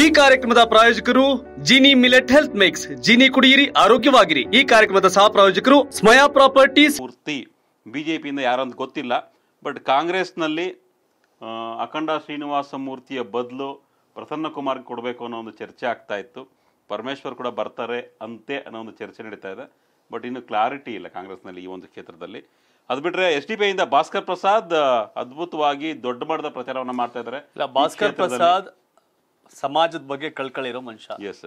ಈ ಕಾರ್ಯಕ್ರಮದ ಪ್ರಾಯೋಜಕರು Jini millet health mix Jini ಕುಡಿಯಿರಿ ಆರೋಗ್ಯವಾಗಿರಿ ಈ ಕಾರ್ಯಕ್ರಮದ ಸಹ ಪ್ರಾಯೋಜಕರು ಸ್ಮಯಾ ಪ್ರಾಪರ್ಟೀಸ್ ಮೂರ್ತಿ ಬಿಜೆಪಿಯಿಂದ ಯಾರಂತ ಗೊತ್ತಿಲ್ಲ ಬಟ್ ಕಾಂಗ್ರೆಸ್ನಲ್ಲಿ ಅಖಂಡ ಶ್ರೀನಿವಾಸ ಮೂರ್ತಿಯ ಬದಲು ಪ್ರಸನ್ನ ಕುಮಾರ್ ಕೊಡಬೇಕು ಅನ್ನೋ ಒಂದು ಚರ್ಚೆ ಆಗ್ತಾ ಇತ್ತು ಪರಮೇಶ್ವರ್ ಕೂಡ ಬರ್ತಾರೆ ಅಂತೆ ಅನ್ನೋ ಒಂದು ಚರ್ಚೆ ನಡೀತಾ ಇದೆ ಬಟ್ ಇನ್ನು ಕ್ಲಾರಿಟಿ ಇಲ್ಲ ಕಾಂಗ್ರೆಸ್ನಲ್ಲಿ ಈ ಒಂದು ಕ್ಷೇತ್ರದಲ್ಲಿ ಅದು ಬಿಟ್ರೆ ಎಸ್ ಡಿ ಪಿಯಿಂದ ಭಾಸ್ಕರ್ ಪ್ರಸಾದ್ ಅದ್ಭುತವಾಗಿ ದೊಡ್ಡ ಮಟ್ಟದ ಪ್ರಚಾರವನ್ನು ಮಾಡ್ತಾ ಇದ್ದಾರೆ ಭಾಸ್ಕರ್ ಪ್ರಸಾದ್ ಸಮಾಜದ ಬಗ್ಗೆ ಕಳ್ಕಳಿರೋ ಮನುಷ್ಯ ಎಸ್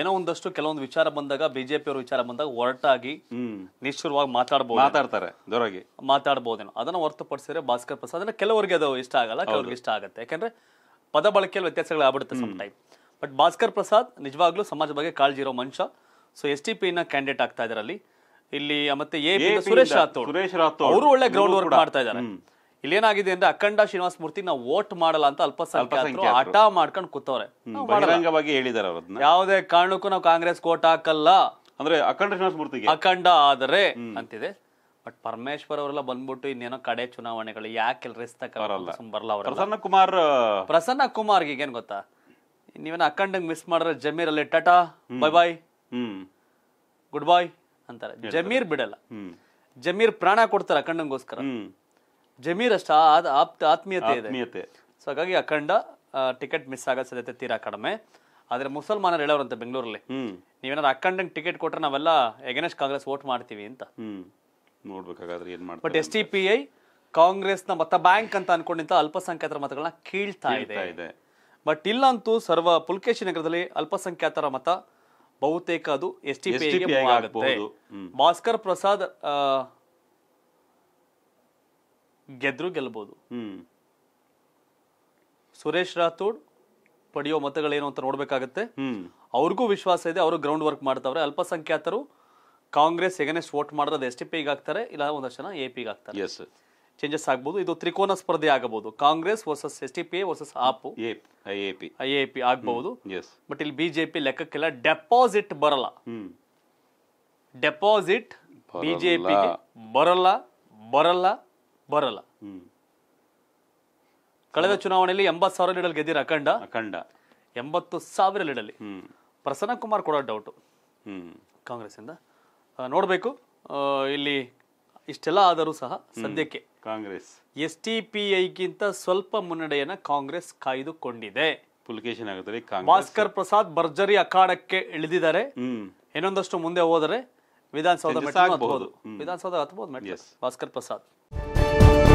ಏನೋ ಒಂದಷ್ಟು ಕೆಲವೊಂದು ವಿಚಾರ ಬಂದಾಗ ಬಿಜೆಪಿ ಬಿಜೆಪಿಯವ್ರ ವಿಚಾರ ಬಂದಾಗ ಒರಟಾಗಿ ನಿಶ್ಚುರವಾಗಿ ಮಾತಾಡಬಹುದು ಮಾತಾಡ್ತಾರೆ ಜೋರಾಗಿ ಅದನ್ನ ಅದನ್ನ ಹೊರತುಪಡಿಸಿದ್ರೆ ಭಾಸ್ಕರ್ ಪ್ರಸಾದ್ ಅಂದ್ರೆ ಕೆಲವರಿಗೆ ಅದು ಇಷ್ಟ ಆಗಲ್ಲ ಕೆಲವರಿಗೆ ಇಷ್ಟ ಆಗುತ್ತೆ ಯಾಕಂದ್ರೆ ಪದ ಬಳಕೆಯಲ್ಲಿ ವ್ಯತ್ಯಾಸಗಳು some time but Bhaskar Prasad ನಿಜವಾಗ್ಲೂ ಸಮಾಜ ಬಗ್ಗೆ ಕಾಳಜಿ ಇರೋ ಮನುಷ್ಯ ಸೊ ಎಸ್ ಟಿ ಪಿ ನ ಕ್ಯಾಂಡಿಡೇಟ್ ಆಗ್ತಾ ಇದ್ರಲ್ಲಿ ಇಲ್ಲಿ ಮತ್ತೆ ಸುರೇಶ್ ರಾಥೋಡ್ ಸುರೇಶ್ ರಾಥೋಡ್ ಅವರು ಒಳ್ಳೆ ಗ್ರೌಂಡ್ ವರ್ಕ್ ಮಾಡ್ತಾ ಇದ್ದಾರೆ ಇಲ್ಲೇನಾಗಿದೆ ಅಂದ್ರೆ ಅಖಂಡ ಶ್ರೀನಿವಾಸ ಮೂರ್ತಿ ನಾವು ವೋಟ್ ಮಾಡಲ್ಲ ಅಂತ ಅಲ್ಪಸಂಖ್ಯಾತರು ಹಠ ಮಾಡ್ಕೊಂಡು ಕೂತವ್ರೆ ಬಹಿರಂಗವಾಗಿ ಹೇಳಿದಾರೆ ಯಾವುದೇ ಕಾರಣಕ್ಕೂ ನಾವು ಕಾಂಗ್ರೆಸ್ ಕೋಟ್ ಹಾಕಲ್ಲ ಅಂದ್ರೆ ಅಖಂಡ ಶ್ರೀನಿವಾಸ ಮೂರ್ತಿಗೆ ಅಖಂಡ ಆದರೆ ಅಂತಿದೆ ಬಟ್ ಪರಮೇಶ್ವರ್ ಅವರೆಲ್ಲ ಬಂದ್ಬಿಟ್ಟು ಇನ್ನೇನೋ ಕಡೆ ಚುನಾವಣೆಗಳು ಯಾಕೆ ಬರಲ್ಲ ಪ್ರಸನ್ನ ಕುಮಾರ್ ಪ್ರಸನ್ನ ಕುಮಾರ್ ಏನ್ ಗೊತ್ತಾ ನೀವೇನ ಅಖಂಡಂಗ್ ಮಿಸ್ ಮಾಡಿದ್ರೆ ಜಮೀರ್ ಅಲ್ಲಿ tata bye bye good bye ಅಂತಾರೆ ಜಮೀರ್ ಬಿಡಲ್ಲ ಜಮೀರ್ ಪ್ರಾಣ ಕೊಡ್ತಾರೆ ಅಖಂಡಂಗೋಸ್ಕರ ಜಮೀರ್ ಅಷ್ಟ ಆಪ್ತ ಆತ್ಮೀಯತೆ ಆತ್ಮೀಯತೆ ಸೊ ಹಾಗಾಗಿ ಅಖಂಡ ಟಿಕೆಟ್ ಮಿಸ್ ಆಗೋ ಸಾಧ್ಯತೆ ತೀರಾ ಕಡಿಮೆ ಆದ್ರೆ ಮುಸಲ್ಮಾನರು ಹೇಳೋರಂತೆ ಬೆಂಗಳೂರಲ್ಲಿ ನೀವೇನಾದ್ರು ಅಖಂಡಂಗೆ ಟಿಕೆಟ್ ಕೊಟ್ರೆ ನಾವೆಲ್ಲ ಎಗನೆಸ್ಟ್ ಕಾಂಗ್ರೆಸ್ ವೋಟ್ ಮಾಡ್ತೀವಿ ಅಂತ ನೋಡ್ಬೇಕಾಗಾದ್ರೆ ಏನ್ ಮಾಡಿ but S T P I ಕಾಂಗ್ರೆಸ್ನ ಮತ ಬ್ಯಾಂಕ್ ಅಂತ ಅನ್ಕೊಂಡಿಂತ ಅಲ್ಪಸಂಖ್ಯಾತರ ಮತಗಳನ್ನ ಕೀಳ್ತಾ ಇದೆ ಬಟ್ ಇಲ್ಲಂತೂ ಸರ್ವ ಪುಲ್ಕೇಶಿ ನಗರದಲ್ಲಿ ಅಲ್ಪಸಂಖ್ಯಾತರ ಮತ ಬಹುತೇಕ ಅದು S T P Bhaskar Prasad ಗೆದ್ರು ಹ್ಮ್ ಸುರೇಶ್ ರಾಥೋಡ್ ಪಡೆಯೋ ಮತಗಳೇನು ಅಂತ ನೋಡ್ಬೇಕಾಗತ್ತೆ ಅವ್ರಿಗೂ ವಿಶ್ವಾಸ ಇದೆ ಅವರು ಗ್ರೌಂಡ್ ವರ್ಕ್ ಮಾಡ್ತಾವ್ರೆ ಅಲ್ಪಸಂಖ್ಯಾತರು ಕಾಂಗ್ರೆಸ್ ಎಗನೆಸ್ಟ್ ವೋಟ್ ಮಾಡಿದ್ರೆ ಎಸ್ ಟಿ ಪಿಗೆ ಆಗ್ತಾರೆ ಇಲ್ಲ ಒಂದಷ್ಟು ಜನ ಎ ಪಿ ಆಗ್ತಾರೆ ಚೇಂಜಸ್ ಆಗ್ಬೋದು ಇದು ತ್ರಿಕೋನ ಸ್ಪರ್ಧೆ ಆಗಬಹುದು Congress versus S T P versus AAP AP IAP but ಇಲ್ಲಿ ಬಿಜೆಪಿ ಲೆಕ್ಕಕ್ಕೆಲ್ಲ ಡೆಪಾಸಿಟ್ ಬರಲ್ಲ ಡೆಪಾಸಿಟ್ ಬಿಜೆಪಿ ಬರಲ್ಲ ಬರಲ್ಲ ಬರಲ್ಲ ಕಳೆದ ಚುನಾವಣೆಯಲ್ಲಿ ಎಂಬತ್ತು ಸಾವಿರ ಲೀಡಲ್ಲಿ ಗೆದ್ದಿರ ಅಖಂಡ ಅಖಂಡ ಎಂಬತ್ತು ಸಾವಿರ ಲೀಡಲ್ಲಿ ಪ್ರಸನ್ನ ಕುಮಾರ್ ಕೂಡ ಡೌಟು ಇಂದ ನೋಡಬೇಕು ಇಲ್ಲಿ ಇಷ್ಟೆಲ್ಲ ಆದರೂ ಸಹ ಸದ್ಯಕ್ಕೆ ಕಾಂಗ್ರೆಸ್ ಎಸ್ ಟಿ ಪಿ ಐಗಿಂತ ಸ್ವಲ್ಪ ಮುನ್ನಡೆಯನ್ನ ಕಾಂಗ್ರೆಸ್ ಕಾಯ್ದುಕೊಂಡಿದೆ ಪುಲಿಕೇಶನ್ ಆಗುತ್ತದೆ ಭಾಸ್ಕರ್ ಪ್ರಸಾದ್ ಭರ್ಜರಿ ಅಖಾಡಕ್ಕೆ ಇಳಿದಿದ್ದಾರೆ ಇನ್ನೊಂದಷ್ಟು ಮುಂದೆ ಹೋದರೆ ವಿಧಾನಸೌಧ ಮೆಟ್ಲು ಹತ್ಬೋದು ವಿಧಾನಸೌಧ ಹತ್ಬೋದು ಭಾಸ್ಕರ್ ಪ್ರಸಾದ್